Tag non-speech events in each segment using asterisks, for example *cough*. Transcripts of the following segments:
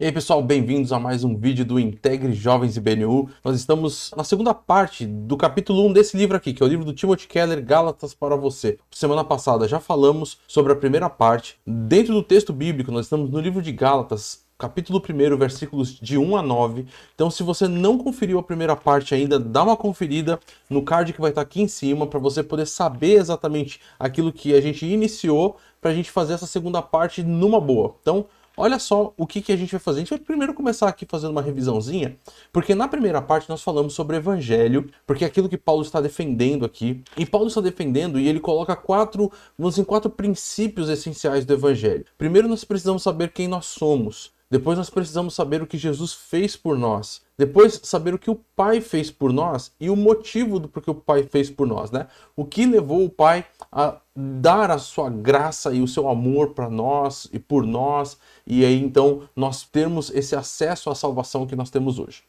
E aí pessoal, bem-vindos a mais um vídeo do Integre Jovens e BNU. Nós estamos na segunda parte do capítulo 1 desse livro aqui, que é o livro do Timothy Keller, Gálatas para você. Semana passada já falamos sobre a primeira parte. Dentro do texto bíblico, nós estamos no livro de Gálatas, capítulo 1, versículos de 1 a 9. Então, se você não conferiu a primeira parte ainda, dá uma conferida no card que vai estar aqui em cima para você poder saber exatamente aquilo que a gente iniciou para a gente fazer essa segunda parte numa boa. Então, Olha só o que, que a gente vai fazer. A gente vai primeiro começar aqui fazendo uma revisãozinha, porque na primeira parte nós falamos sobre o evangelho, porque é aquilo que Paulo está defendendo aqui. E Paulo está defendendo e ele coloca quatro, vamos dizer, quatro princípios essenciais do evangelho. Primeiro nós precisamos saber quem nós somos. Depois nós precisamos saber o que Jesus fez por nós. Depois saber o que o Pai fez por nós e o motivo do porque o Pai fez por nós, né? O que levou o Pai a dar a sua graça e o seu amor para nós e por nós, e aí então nós termos esse acesso à salvação que nós temos hoje.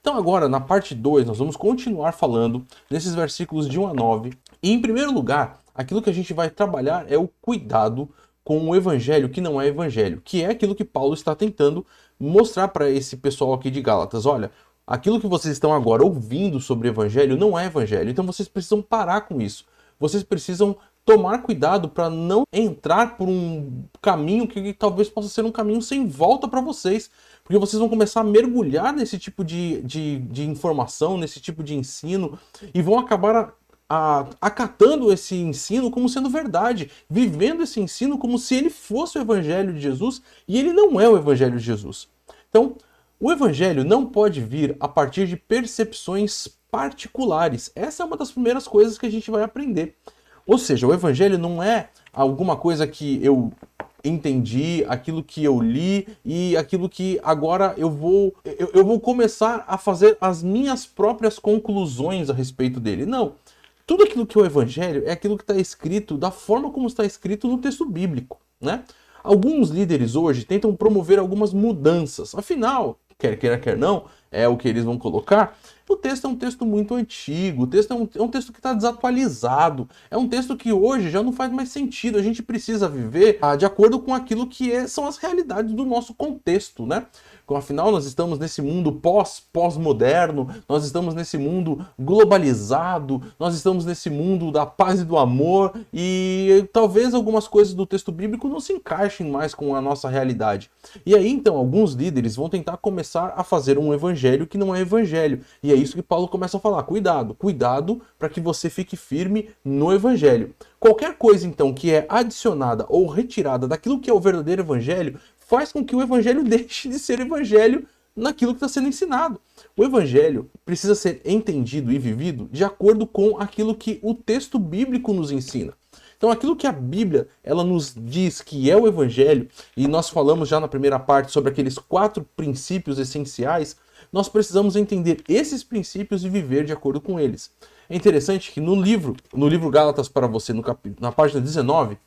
Então agora, na parte 2, nós vamos continuar falando nesses versículos de 1 a 9. E em primeiro lugar, aquilo que a gente vai trabalhar é o cuidado com o um evangelho que não é evangelho, que é aquilo que Paulo está tentando mostrar para esse pessoal aqui de Gálatas. Olha, aquilo que vocês estão agora ouvindo sobre evangelho não é evangelho, então vocês precisam parar com isso. Vocês precisam tomar cuidado para não entrar por um caminho que talvez possa ser um caminho sem volta para vocês, porque vocês vão começar a mergulhar nesse tipo de, de, de, informação, nesse tipo de ensino, e vão acabar a, acatando esse ensino como sendo verdade, vivendo esse ensino como se ele fosse o Evangelho de Jesus e ele não é o Evangelho de Jesus. Então, o Evangelho não pode vir a partir de percepções particulares. Essa é uma das primeiras coisas que a gente vai aprender. Ou seja, o Evangelho não é alguma coisa que eu entendi, aquilo que eu li e aquilo que agora eu vou eu, eu, vou começar a fazer as minhas próprias conclusões a respeito dele. Não. Tudo aquilo que é o evangelho é aquilo que está escrito da forma como está escrito no texto bíblico, né? Alguns líderes hoje tentam promover algumas mudanças. Afinal, quer queira, quer não, é o que eles vão colocar. O texto é um texto muito antigo, o texto é um, é um texto que está desatualizado, é um texto que hoje já não faz mais sentido. A gente precisa viver ah, de acordo com aquilo que é, são as realidades do nosso contexto, né? Afinal, nós estamos nesse mundo pós-pós-moderno, nós estamos nesse mundo globalizado, nós estamos nesse mundo da paz e do amor e talvez algumas coisas do texto bíblico não se encaixem mais com a nossa realidade. E aí, então, alguns líderes vão tentar começar a fazer um evangelho que não é evangelho. E é isso que Paulo começa a falar: cuidado, cuidado para que você fique firme no evangelho. Qualquer coisa, então, que é adicionada ou retirada daquilo que é o verdadeiro evangelho faz com que o evangelho *laughs* deixe de ser evangelho naquilo que está sendo ensinado. O evangelho precisa ser entendido e vivido de acordo com aquilo que o texto bíblico nos ensina. Então, aquilo que a Bíblia ela nos diz que é o evangelho, e nós falamos já na primeira parte sobre aqueles quatro princípios essenciais, nós precisamos entender esses princípios e viver de acordo com eles. É interessante que no livro, no livro Gálatas para você, cap... na página 19,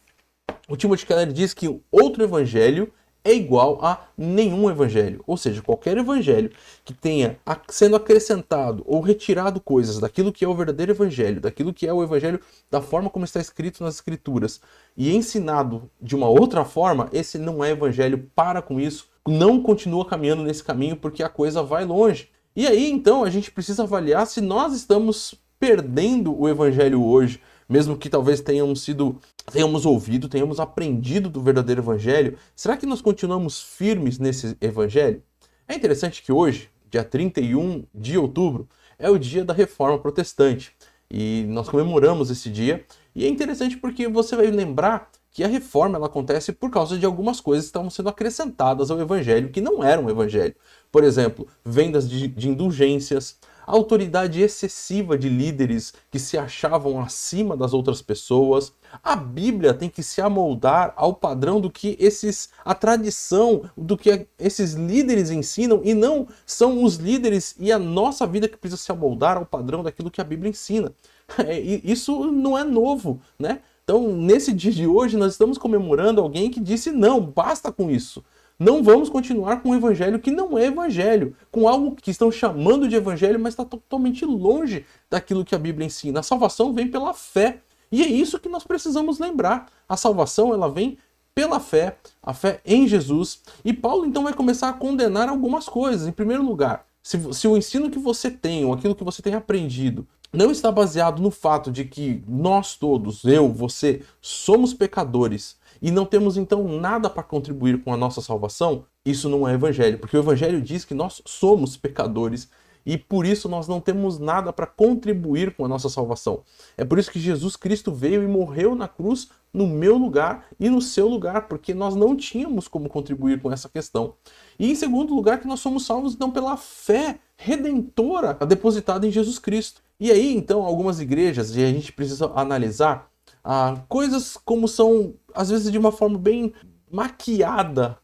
o Timothy Keller diz que outro evangelho é igual a nenhum evangelho. Ou seja, qualquer evangelho que tenha sendo acrescentado ou retirado coisas daquilo que é o verdadeiro evangelho, daquilo que é o evangelho da forma como está escrito nas escrituras e ensinado de uma outra forma, esse não é evangelho. Para com isso, não continua caminhando nesse caminho porque a coisa vai longe. E aí, então, a gente precisa avaliar se nós estamos perdendo o evangelho hoje mesmo que talvez tenhamos sido, tenhamos ouvido, tenhamos aprendido do verdadeiro evangelho, será que nós continuamos firmes nesse evangelho? É interessante que hoje, dia 31 de outubro, é o dia da reforma protestante e nós comemoramos esse dia. E é interessante porque você vai lembrar que a reforma ela acontece por causa de algumas coisas que estavam sendo acrescentadas ao evangelho que não eram um evangelho. Por exemplo, vendas de, de indulgências, a autoridade excessiva de líderes que se achavam acima das outras pessoas. A Bíblia tem que se amoldar ao padrão do que esses a tradição do que esses líderes ensinam e não são os líderes e a nossa vida que precisa se amoldar ao padrão daquilo que a Bíblia ensina. *laughs* É, isso não é novo, né? Então, nesse dia de hoje, nós estamos comemorando alguém que disse: não, basta com isso. Não vamos continuar com um evangelho que não é evangelho, com algo que estão chamando de evangelho, mas está totalmente longe daquilo que a Bíblia ensina. A salvação vem pela fé. E é isso que nós precisamos lembrar. A salvação, ela vem pela fé, a fé em Jesus. E Paulo então vai começar a condenar algumas coisas. Em primeiro lugar, se, se o ensino que você tem, ou aquilo que você tem aprendido, não está baseado no fato de que nós todos, eu, você, somos pecadores e não temos então nada para contribuir com a nossa salvação, isso não é evangelho, porque o evangelho diz que nós somos pecadores e por isso nós não temos nada para contribuir com a nossa salvação. É por isso que Jesus Cristo veio e morreu na cruz no meu lugar e no seu lugar, porque nós não tínhamos como contribuir com essa questão. E em segundo lugar, que nós somos salvos não pela fé redentora depositada em Jesus Cristo. E aí, então, algumas igrejas, e a gente precisa analisar ah, coisas como são, às vezes, de uma forma bem maquiada,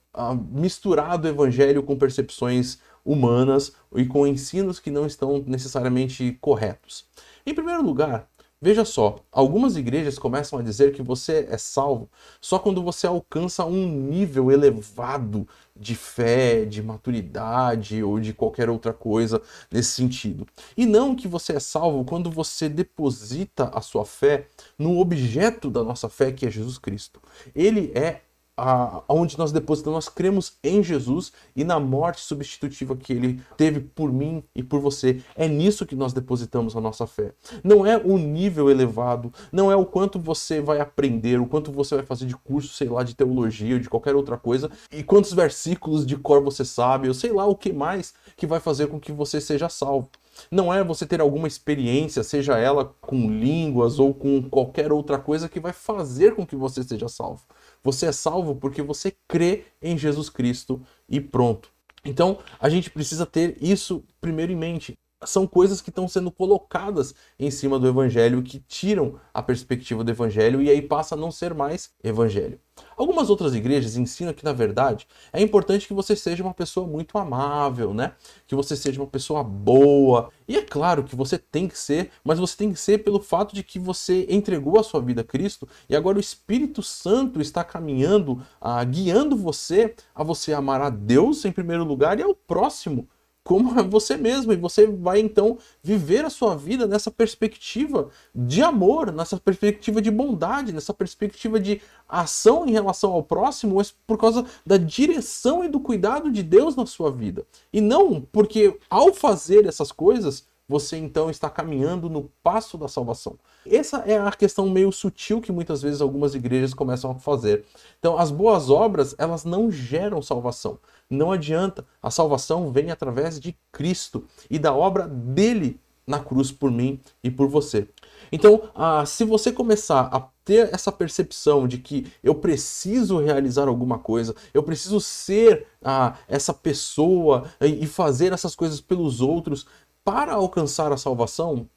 misturado o evangelho com percepções humanas e com ensinos que não estão necessariamente corretos. Em primeiro lugar, veja só, algumas igrejas começam a dizer que você é salvo só quando você alcança um nível elevado de fé, de maturidade ou de qualquer outra coisa nesse sentido. E não que você é salvo quando você deposita a sua fé no objeto da nossa fé, que é Jesus Cristo. Ele é aonde nós depositamos, nós cremos em Jesus e na morte substitutiva que ele teve por mim e por você. É nisso que nós depositamos a nossa fé. Não é o nível elevado, não é o quanto você vai aprender, o quanto você vai fazer de curso, sei lá, de teologia ou de qualquer outra coisa, e quantos versículos de cor você sabe, ou sei lá o que mais que vai fazer com que você seja salvo. Não é você ter alguma experiência, seja ela com línguas ou com qualquer outra coisa, que vai fazer com que você seja salvo. Você é salvo porque você crê em Jesus Cristo e pronto. Então, a gente precisa ter isso primeiro em mente são coisas que estão sendo colocadas em cima do evangelho que tiram a perspectiva do evangelho e aí passa a não ser mais evangelho. Algumas outras igrejas ensinam que, na verdade, é importante que você seja uma pessoa muito amável, né? Que você seja uma pessoa boa. E é claro que você tem que ser, mas você tem que ser pelo fato de que você entregou a sua vida a Cristo e agora o Espírito Santo está caminhando, ah, guiando você a você amar a Deus em primeiro lugar e ao próximo como é você mesmo. E você vai então viver a sua vida nessa perspectiva de amor, nessa perspectiva de bondade, nessa perspectiva de ação em relação ao próximo, mas por causa da direção e do cuidado de Deus na sua vida. E não porque ao fazer essas coisas você então está caminhando no passo da salvação. Essa é a questão meio sutil que muitas vezes algumas igrejas começam a fazer. Então, as boas obras, elas não geram salvação. Não adianta. A salvação vem através de Cristo e da obra dele na cruz por mim e por você. Então, ah, se você começar a ter essa percepção de que eu preciso realizar alguma coisa, eu preciso ser ah, essa pessoa e fazer essas coisas pelos outros, para alcançar a salvação,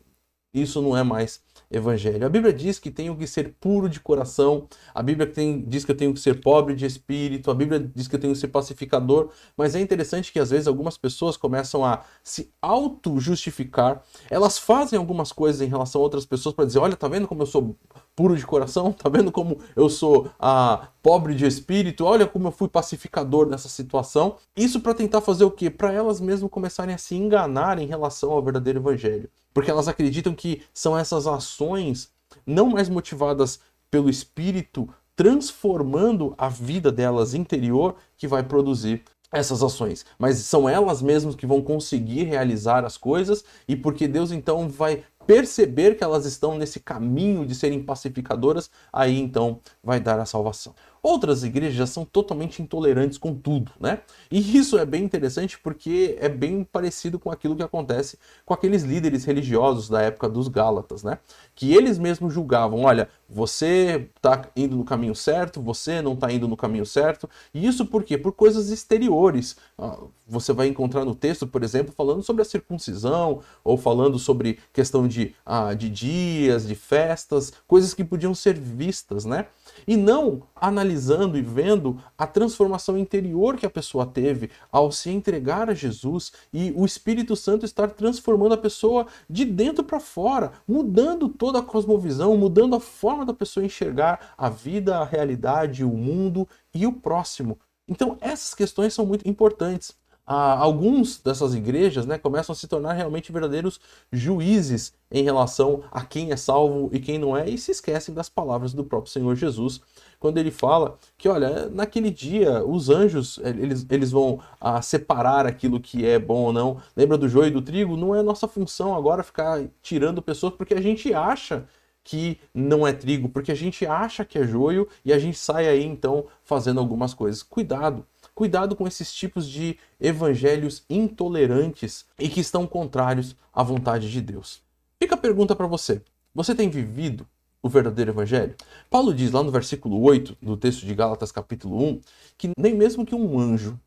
isso não é mais evangelho. A Bíblia diz que tenho que ser puro de coração, a Bíblia tem, diz que eu tenho que ser pobre de espírito, a Bíblia diz que eu tenho que ser pacificador, mas é interessante que às vezes algumas pessoas começam a se auto-justificar, elas fazem algumas coisas em relação a outras pessoas para dizer: olha, tá vendo como eu sou puro de coração? Tá vendo como eu sou ah, pobre de espírito? Olha como eu fui pacificador nessa situação. Isso para tentar fazer o quê? Para elas mesmo começarem a se enganar em relação ao verdadeiro evangelho. Porque elas acreditam que são essas ações não mais motivadas pelo espírito transformando a vida delas interior que vai produzir essas ações, mas são elas mesmas que vão conseguir realizar as coisas e porque Deus então vai perceber que elas estão nesse caminho de serem pacificadoras, aí então vai dar a salvação. Outras igrejas já são totalmente intolerantes com tudo, né? E isso é bem interessante porque é bem parecido com aquilo que acontece com aqueles líderes religiosos da época dos Gálatas, né? Que eles mesmos julgavam, olha, você está indo no caminho certo, você não está indo no caminho certo. E isso por quê? Por coisas exteriores. Ah, você vai encontrar no texto, por exemplo, falando sobre a circuncisão, ou falando sobre questão de, ah, de dias, de festas, coisas que podiam ser vistas, né? E não analisando analisando e vendo a transformação interior que a pessoa teve ao se entregar a Jesus e o Espírito Santo estar transformando a pessoa de dentro para fora, mudando toda a cosmovisão, mudando a forma da pessoa enxergar a vida, a realidade, o mundo e o próximo. Então, essas questões são muito importantes. Ah, alguns dessas igrejas né, começam a se tornar realmente verdadeiros juízes em relação a quem é salvo e quem não é, e se esquecem das palavras do próprio Senhor Jesus quando ele fala que, olha, naquele dia os anjos eh, eles, eles vão ah, separar aquilo que é bom ou não. Lembra do joio e do trigo? Não é nossa função agora ficar tirando pessoas porque a gente acha que não é trigo, porque a gente acha que é joio e a gente sai aí então fazendo algumas coisas. Cuidado, cuidado com esses tipos de evangelhos intolerantes e que estão contrários à vontade de Deus. Fica a pergunta para você: você tem vivido o verdadeiro evangelho? Paulo diz lá no versículo 8 do texto de Gálatas, capítulo 1, que nem mesmo que um anjo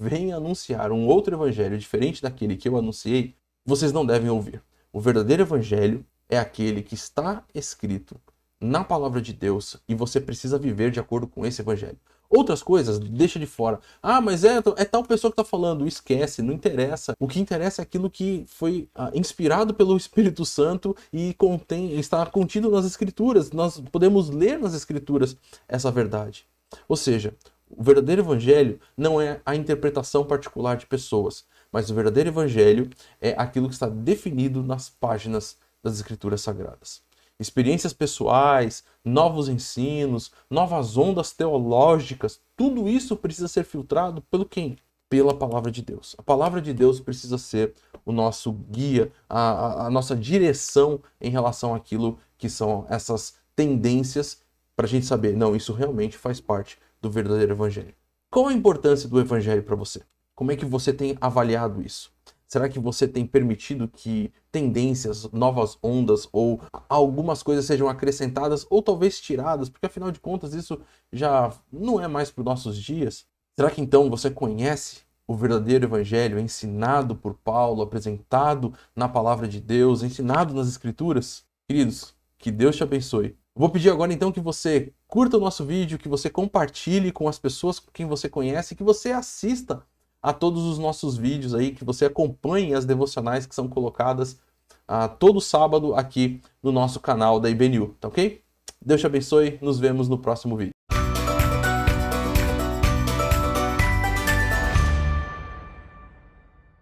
venha anunciar um outro evangelho diferente daquele que eu anunciei, vocês não devem ouvir. O verdadeiro evangelho é aquele que está escrito na palavra de Deus e você precisa viver de acordo com esse evangelho. Outras coisas, deixa de fora. Ah, mas é, é tal pessoa que tá falando, esquece, não interessa. O que interessa é aquilo que foi ah, inspirado pelo Espírito Santo e contém, está contido nas Escrituras. Nós podemos ler nas Escrituras essa verdade. Ou seja, o verdadeiro evangelho não é a interpretação particular de pessoas, mas o verdadeiro evangelho é aquilo que está definido nas páginas das Escrituras Sagradas experiências pessoais, novos ensinos, novas ondas teológicas, tudo isso precisa ser filtrado pelo quem? Pela palavra de Deus. A palavra de Deus precisa ser o nosso guia, a, a nossa direção em relação àquilo que são essas tendências para a gente saber, não, isso realmente faz parte do verdadeiro evangelho. Qual a importância do evangelho para você? Como é que você tem avaliado isso? Será que você tem permitido que tendências, novas ondas ou algumas coisas sejam acrescentadas ou talvez tiradas? Porque afinal de contas isso já não é mais para os nossos dias. Será que então você conhece o verdadeiro evangelho ensinado por Paulo, apresentado na palavra de Deus, ensinado nas escrituras? Queridos, que Deus te abençoe. Vou pedir agora então que você curta o nosso vídeo, que você compartilhe com as pessoas com quem você conhece, que você assista a todos os nossos vídeos aí, que você acompanhe as devocionais que são colocadas ah, todo sábado aqui no nosso canal da IBNU, tá ok? Deus te abençoe, nos vemos no próximo vídeo.